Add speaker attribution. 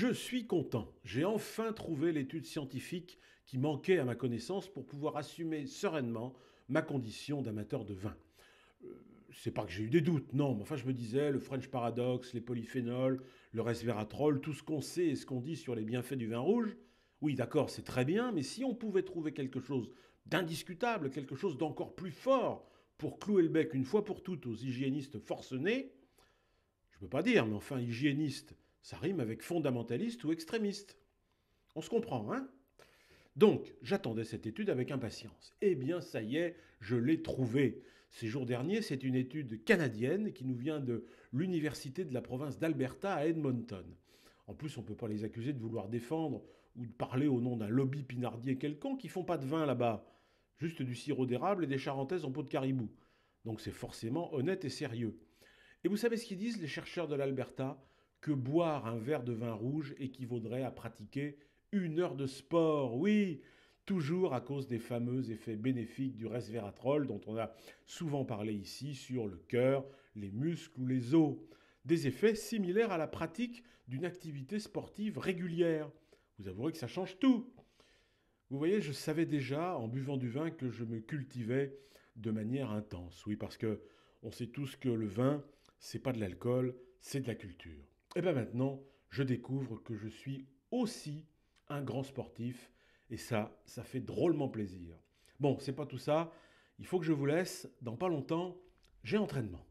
Speaker 1: Je suis content. J'ai enfin trouvé l'étude scientifique qui manquait à ma connaissance pour pouvoir assumer sereinement ma condition d'amateur de vin. Euh, c'est pas que j'ai eu des doutes, non, mais enfin je me disais, le French paradoxe les polyphénols, le resveratrol, tout ce qu'on sait et ce qu'on dit sur les bienfaits du vin rouge, oui d'accord, c'est très bien, mais si on pouvait trouver quelque chose d'indiscutable, quelque chose d'encore plus fort pour clouer le bec une fois pour toutes aux hygiénistes forcenés, je peux pas dire, mais enfin hygiéniste, ça rime avec fondamentaliste ou extrémiste. On se comprend, hein donc, j'attendais cette étude avec impatience. Eh bien, ça y est, je l'ai trouvée. Ces jours derniers, c'est une étude canadienne qui nous vient de l'université de la province d'Alberta à Edmonton. En plus, on ne peut pas les accuser de vouloir défendre ou de parler au nom d'un lobby pinardier quelconque. qui font pas de vin là-bas, juste du sirop d'érable et des charentaises en peau de caribou. Donc c'est forcément honnête et sérieux. Et vous savez ce qu'ils disent, les chercheurs de l'Alberta que boire un verre de vin rouge équivaudrait à pratiquer une heure de sport. Oui, toujours à cause des fameux effets bénéfiques du resveratrol dont on a souvent parlé ici sur le cœur, les muscles ou les os. Des effets similaires à la pratique d'une activité sportive régulière. Vous avouerez que ça change tout. Vous voyez, je savais déjà en buvant du vin que je me cultivais de manière intense. Oui, parce que on sait tous que le vin, c'est pas de l'alcool, c'est de la culture. Et eh bien maintenant, je découvre que je suis aussi un grand sportif et ça, ça fait drôlement plaisir. Bon, c'est pas tout ça. Il faut que je vous laisse. Dans pas longtemps, j'ai entraînement.